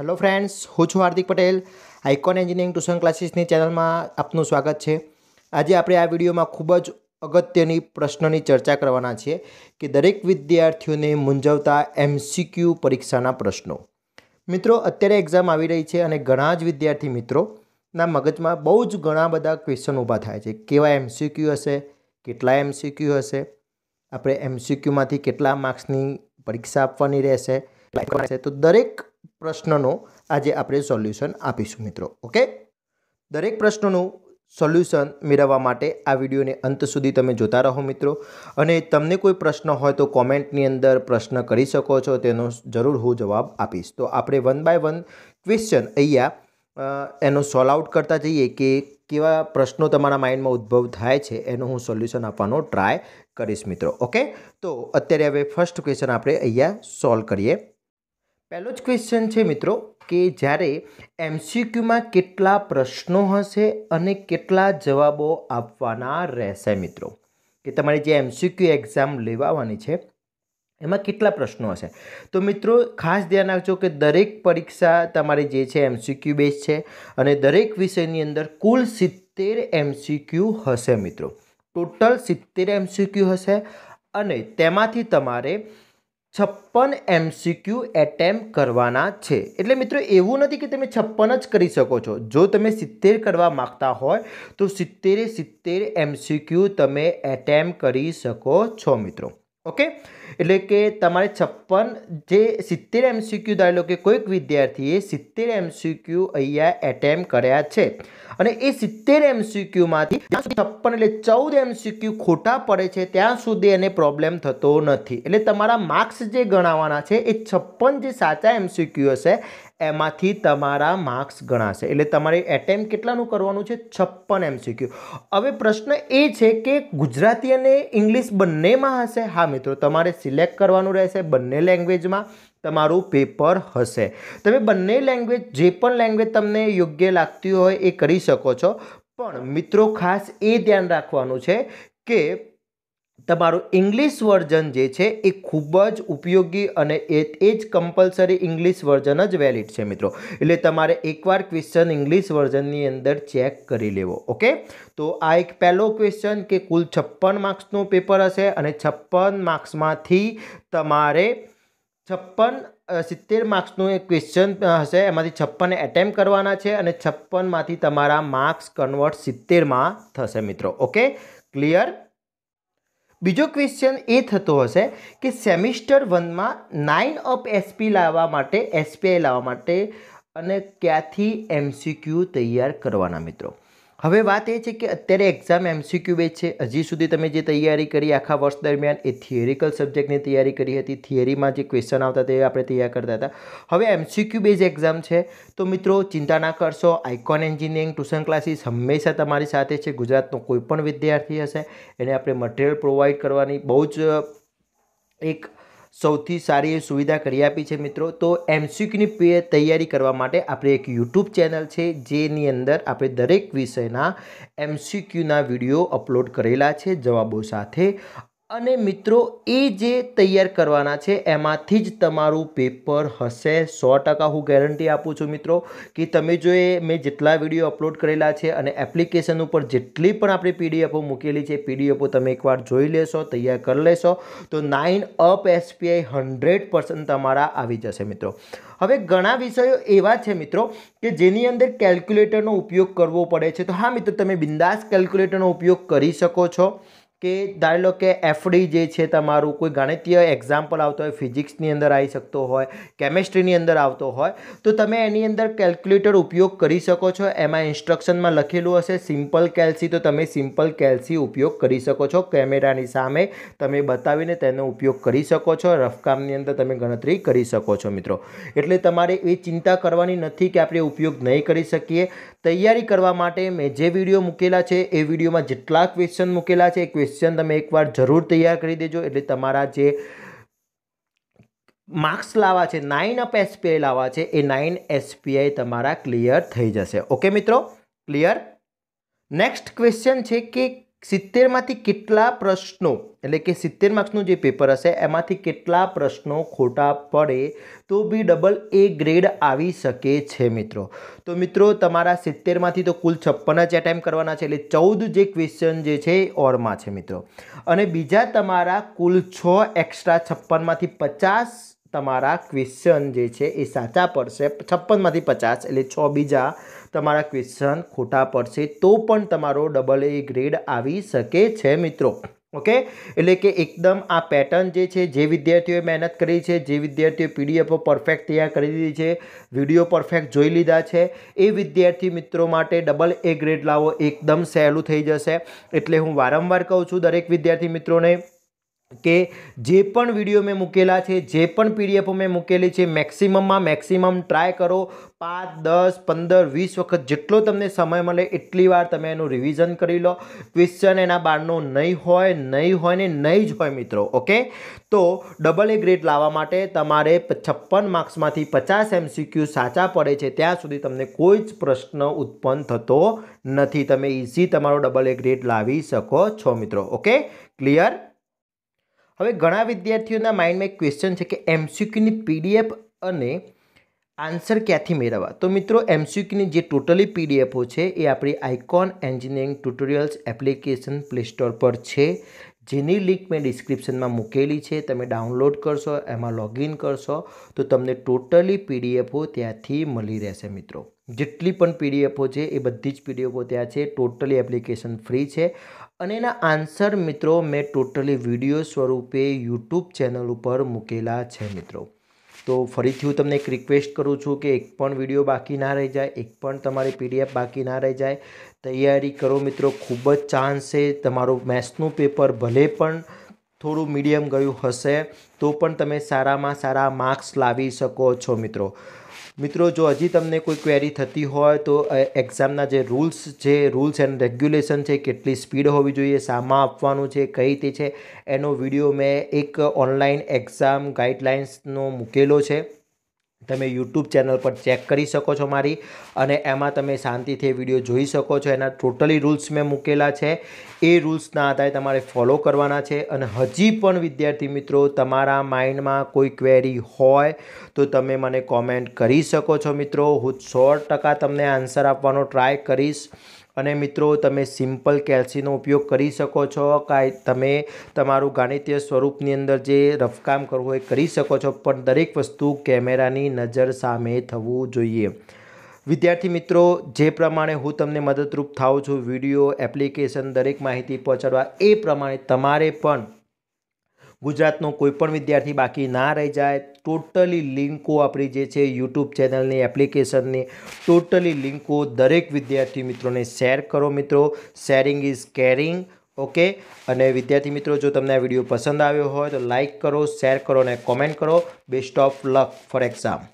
hello friends હું છું Hardik Patel icon engineering tuition ક્લાસીસની ચેનલમાં આપનું સ્વાગત છે આજે આપણે આ વિડીયોમાં ખૂબ જ અગત્યની પ્રશ્નની ચર્ચા કરવાના છીએ કે દરેક વિદ્યાર્થીઓને મૂંઝવતા એમસીક્યુ પરીક્ષાના પ્રશ્નો મિત્રો અત્યારે એક્ઝામ આવી રહી છે અને ઘણા જ વિદ્યાર્થી મિત્રોના મગજમાં બહુ જ ઘણા બધા ક્વેશ્ચન ઊભા થાય છે કેવા એમસીક્યુ હશે કેટલા એમસીક્યુ હશે આપણે એમસીક્યુમાંથી કેટલા માર્ક્સની પરીક્ષા આપવાની રહેશે તો દરેક પ્રશ્નનો આજે આપણે સોલ્યુશન આપીશું મિત્રો ઓકે દરેક પ્રશ્નનું સોલ્યુશન મેળવવા માટે આ વિડીયોને અંત સુધી તમે જોતા રહો મિત્રો અને તમને કોઈ પ્રશ્ન હોય તો કોમેન્ટની અંદર પ્રશ્ન કરી શકો છો તેનો જરૂર હું જવાબ આપીશ તો આપણે વન બાય વન ક્વેશ્ચન અહીંયા એનો સોલ્વ આઉટ કરતા જઈએ કે કેવા પ્રશ્નો તમારા માઇન્ડમાં ઉદ્ભવ થાય છે એનું હું સોલ્યુશન આપવાનો ટ્રાય કરીશ મિત્રો ઓકે તો અત્યારે હવે ફર્સ્ટ ક્વેશ્ચન આપણે અહીંયા સોલ્વ કરીએ પહેલો જ ક્વેશ્ચન છે મિત્રો કે જ્યારે એમસીક્યુમાં કેટલા પ્રશ્નો હશે અને કેટલા જવાબો આપવાના રહેશે મિત્રો કે તમારી જે એમસીક્યુ એક્ઝામ લેવાવાની છે એમાં કેટલા પ્રશ્નો હશે તો મિત્રો ખાસ ધ્યાન રાખજો કે દરેક પરીક્ષા તમારી જે છે એમસીક્યુ બેઝ છે અને દરેક વિષયની અંદર કુલ સિત્તેર એમસીક્યુ હશે મિત્રો ટોટલ સિત્તેર એમસીક્યુ હશે અને તેમાંથી તમારે છપ્પન એમસીક્યુ એટેમ્પ કરવાના છે એટલે મિત્રો એવું નથી કે તમે છપ્પન જ કરી શકો છો જો તમે સિત્તેર કરવા માગતા હોય તો સિત્તેરે સિત્તેર એમસીક્યુ તમે એટેમ્પ કરી શકો છો મિત્રો ઓકે એટલે કે તમારે છપ્પન જે સિત્તેર એમસીક્યુ ધારી લો કે કોઈક વિદ્યાર્થીએ સિત્તેર એમસીક્યુ અહીંયા એટેમ્પ કર્યા છે અને એ સિત્તેર એમસીક્યુમાંથી જ્યાં સુધી છપ્પન એટલે ચૌદ એમસીક્યુ ખોટા પડે છે ત્યાં સુધી એને પ્રોબ્લેમ થતો નથી એટલે તમારા માર્ક્સ જે ગણાવવાના છે એ છપ્પન જે સાચા એમસીક્યુ હશે એમાંથી તમારા માર્ક્સ ગણાશે એટલે તમારે એટેમ્પ કેટલાનું કરવાનું છે છપ્પન એમસીક્યુ હવે પ્રશ્ન એ છે કે ગુજરાતી અને ઇંગ્લિશ બંનેમાં હશે હા મિત્રો તમારે સિલેક્ટ કરવાનું રહેશે બંને લેંગ્વેજમાં તમારું પેપર હશે તમે બંને લેંગ્વેજ જે પણ લેંગ્વેજ તમને યોગ્ય લાગતી હોય એ કરી શકો છો પણ મિત્રો ખાસ એ ધ્યાન રાખવાનું છે કે તમારું ઇંગ્લિશ વર્ઝન જે છે એ ખૂબ જ ઉપયોગી અને એ એ જ કમ્પલસરી ઇંગ્લિશ વર્ઝન જ વેલિડ છે મિત્રો એટલે તમારે એકવાર ક્વેશ્ચન ઇંગ્લિશ વર્ઝનની અંદર ચેક કરી લેવો ઓકે તો આ એક પહેલો ક્વેશ્ચન કે કુલ છપ્પન માર્ક્સનું પેપર હશે અને છપ્પન માર્ક્સમાંથી તમારે છપ્પન સિત્તેર માર્ક્સનું એક ક્વેશ્ચન હશે એમાંથી છપ્પન એટેમ્પ કરવાના છે અને છપ્પનમાંથી તમારા માર્ક્સ કન્વર્ટ સિત્તેરમાં થશે મિત્રો ઓકે ક્લિયર બીજો ક્વેશ્ચન એ થતો હશે કે સેમિસ્ટર વનમાં નાઇન અપ એસપી લાવવા માટે એસપીઆઈ લાવવા માટે અને ક્યાંથી એમસીક્યુ તૈયાર કરવાના મિત્રો હવે વાત એ છે કે અત્યારે એક્ઝામ એમસીક્યુ બેચ છે હજી સુધી તમે જે તૈયારી કરી આખા વર્ષ દરમિયાન એ થિયરિકલ સબ્જેક્ટની તૈયારી કરી હતી થિયરીમાં જે ક્વેશ્ચન આવતા તે આપણે તૈયાર કરતા હતા હવે એમસીક્યુ બેઝ એક્ઝામ છે તો મિત્રો ચિંતા ના કરશો આઇકોન એન્જિનિયરિંગ ટ્યુશન ક્લાસીસ હંમેશા તમારી સાથે છે ગુજરાતનો કોઈ પણ વિદ્યાર્થી હશે એને આપણે મટીરિયલ પ્રોવાઈડ કરવાની બહુ જ એક સૌથી સારી એવી સુવિધા કરી આપી છે મિત્રો તો એમસીક્યુની તૈયારી કરવા માટે આપણે એક યુટ્યુબ ચેનલ છે જેની અંદર આપણે દરેક વિષયના એમસીક્યુના વિડીયો અપલોડ કરેલા છે જવાબો સાથે અને મિત્રો એ જે તૈયાર કરવાના છે એમાંથી જ તમારું પેપર હશે સો ટકા હું ગેરંટી આપું છું મિત્રો કે તમે જો એ મેં જેટલા વિડીયો અપલોડ કરેલા છે અને એપ્લિકેશન ઉપર જેટલી પણ આપણી પીડીએફો મૂકેલી છે પીડીએફો તમે એકવાર જોઈ લેશો તૈયાર કરી લેશો તો nine up SPI hundred percent તમારા આવી જશે મિત્રો હવે ઘણા વિષયો એવા છે મિત્રો કે જેની અંદર કેલ્ક્યુલેટરનો ઉપયોગ કરવો પડે છે તો હા મિત્રો તમે બિંદાસ કેલ્ક્યુલેટરનો ઉપયોગ કરી શકો છો કે ધારી લો કે એફડી જે છે તમારું કોઈ ગણિતીય એક્ઝામ્પલ આવતો હોય ફિઝિક્સની અંદર આવી શકતો હોય કેમેસ્ટ્રીની અંદર આવતો હોય તો તમે એની અંદર કેલ્ક્યુલેટર ઉપયોગ કરી શકો છો એમાં ઇન્સ્ટ્રક્શનમાં લખેલું હશે સિમ્પલ કેલ્સી તો તમે સિમ્પલ કેલ્સી ઉપયોગ કરી શકો છો કેમેરાની સામે તમે બતાવીને તેનો ઉપયોગ કરી શકો છો રફકામની અંદર તમે ગણતરી કરી શકો છો મિત્રો એટલે તમારે એ ચિંતા કરવાની નથી કે આપણે ઉપયોગ નહીં કરી શકીએ તૈયારી કરવા માટે મેં જે વિડીયો મૂકેલા છે એ વિડીયોમાં જેટલા ક્વેશ્ચન મૂકેલા છે એ ક્વેશ્ચન તમે એકવાર જરૂર તૈયાર કરી દેજો એટલે તમારા જે માર્ક્સ લાવવા છે નાઇન અપ એસપીઆઈ લાવવા છે એ નાઇન એસપીઆઈ તમારા ક્લિયર થઈ જશે ઓકે મિત્રો ક્લિયર નેક્સ્ટ ક્વેશ્ચન છે કે સિત્તેરમાંથી કેટલા પ્રશ્નો એટલે કે સિત્તેર માર્ક્સનું જે પેપર હશે એમાંથી કેટલા પ્રશ્નો ખોટા પડે તો બી ડબલ એ ગ્રેડ આવી શકે છે મિત્રો તો મિત્રો તમારા સિત્તેરમાંથી તો કુલ છપ્પન જ એટેમ્પ કરવાના છે એટલે ચૌદ જે ક્વેશ્ચન જે છે એ ઓરમાં છે મિત્રો અને બીજા તમારા કુલ છ એક્સ્ટ્રા છપ્પનમાંથી પચાસ તમારા ક્વેશ્ચન જે છે એ સાચા પડશે છપ્પનમાંથી પચાસ એટલે છ બીજા તમારા ક્વેશ્ચન ખોટા પડશે તો પણ તમારો ડબલ એ ગ્રેડ આવી શકે છે મિત્રો ઓકે એટલે કે એકદમ આ પેટર્ન જે છે જે વિદ્યાર્થીઓએ મહેનત કરી છે જે વિદ્યાર્થીઓ પીડીએફો પરફેક્ટ તૈયાર કરી દીધી છે વિડીયો પરફેક્ટ જોઈ લીધા છે એ વિદ્યાર્થી મિત્રો માટે ડબલ એ ગ્રેડ લાવવો એકદમ સહેલું થઈ જશે એટલે હું વારંવાર કહું છું દરેક વિદ્યાર્થી મિત્રોને કે જે પણ વિડીયો મેં મૂકેલા છે જે પણ પીડીએફ મેં મૂકેલી છે મેક્સિમમમાં મેક્સિમમ ટ્રાય કરો પાંચ દસ પંદર વીસ વખત જેટલો તમને સમય મળે એટલી વાર તમે એનું રિવિઝન કરી લો ક્વેશ્ચન એના બારનો નહીં હોય નહીં હોય ને નહીં જ હોય મિત્રો ઓકે તો ડબલ એ ગ્રેડ લાવવા માટે તમારે છપ્પન માર્ક્સમાંથી પચાસ એમસીક્યુ સાચા પડે છે ત્યાં સુધી તમને કોઈ જ પ્રશ્ન ઉત્પન્ન થતો નથી તમે ઇઝી તમારો ડબલ એ ગ્રેડ લાવી શકો છો મિત્રો ઓકે ક્લિયર હવે ઘણા વિદ્યાર્થીઓના માઇન્ડમાં એક ક્વેશ્ચન છે કે એમસીક્યુની પીડીએફ અને આન્સર ક્યાંથી મેળવવા તો મિત્રો એમસીક્યુની જે ટોટલી પીડીએફો છે એ આપણી icon engineering tutorials application play store પર છે જેની લિંક મેં ડિસ્ક્રિપ્શનમાં મૂકેલી છે તમે ડાઉનલોડ કરશો એમાં લોગિન કરશો તો તમને ટોટલી પીડીએફો ત્યાંથી મળી રહેશે મિત્રો જેટલી પણ પીડીએફો છે એ બધી જ પીડીએફો ત્યાં છે ટોટલી એપ્લિકેશન ફ્રી છે અને એના આન્સર મિત્રો મેં ટોટલી વિડીયો સ્વરૂપે યુટ્યુબ ચેનલ ઉપર મૂકેલા છે મિત્રો તો ફરીથી હું તમને એક રિક્વેસ્ટ કરું છું કે એક પણ વિડીયો બાકી ના રહી જાય એક પણ તમારી પીડીએફ બાકી ના રહી જાય તૈયારી કરો મિત્રો ખૂબ જ ચાન્સ છે તમારું મેથ્સનું પેપર ભલે પણ થોડું મીડિયમ ગયું હશે તો પણ તમે સારામાં સારા માર્ક્સ લાવી શકો છો મિત્રો મિત્રો જો હજી તમને કોઈ ક્વેરી થતી હોય તો એક્ઝામના જે રૂલ્સ છે રૂલ્સ એન્ડ રેગ્યુલેશન છે કેટલી સ્પીડ હોવી જોઈએ શામાં આપવાનું છે કઈ રીતે છે એનો વિડીયો મેં એક ઓનલાઈન એક્ઝામ ગાઈડલાઇન્સનો મૂકેલો છે તમે યુટ્યુબ ચેનલ પર ચેક કરી શકો છો મારી અને એમાં તમે શાંતિથી વિડીયો જોઈ શકો છો એના ટોટલી રૂલ્સ મેં મૂકેલા છે એ રૂલ્સના આધારે તમારે ફોલો કરવાના છે અને હજી પણ વિદ્યાર્થી મિત્રો તમારા માઇન્ડમાં કોઈ ક્વેરી હોય તો તમે મને કોમેન્ટ કરી શકો છો મિત્રો હું સો ટકા તમને આન્સર આપવાનો ટ્રાય કરીશ અને મિત્રો તમે સિમ્પલ કેલ્સીનો ઉપયોગ કરી શકો છો કાંઈ તમે તમારું ગાણિતીય સ્વરૂપની અંદર જે રફકામ કરવું હોય કરી શકો છો પણ દરેક વસ્તુ કેમેરાની નજર સામે થવું જોઈએ વિદ્યાર્થી મિત્રો જે પ્રમાણે હું તમને મદદરૂપ થાઉં છું વિડીયો એપ્લિકેશન દરેક માહિતી પહોંચાડવા એ પ્રમાણે તમારે પણ ગુજરાતનો કોઈપણ વિદ્યાર્થી બાકી ના રહી જાય ટોટલી લિંકો આપણી જે છે યુટ્યુબ ચેનલની એપ્લિકેશનની ટોટલી લિંકો દરેક વિદ્યાર્થી મિત્રોને શેર કરો મિત્રો શેરિંગ ઇઝ કેરિંગ ઓકે અને વિદ્યાર્થી મિત્રો જો તમને આ વિડીયો પસંદ આવ્યો હોય તો લાઇક કરો શેર કરો અને કોમેન્ટ કરો best of luck for exam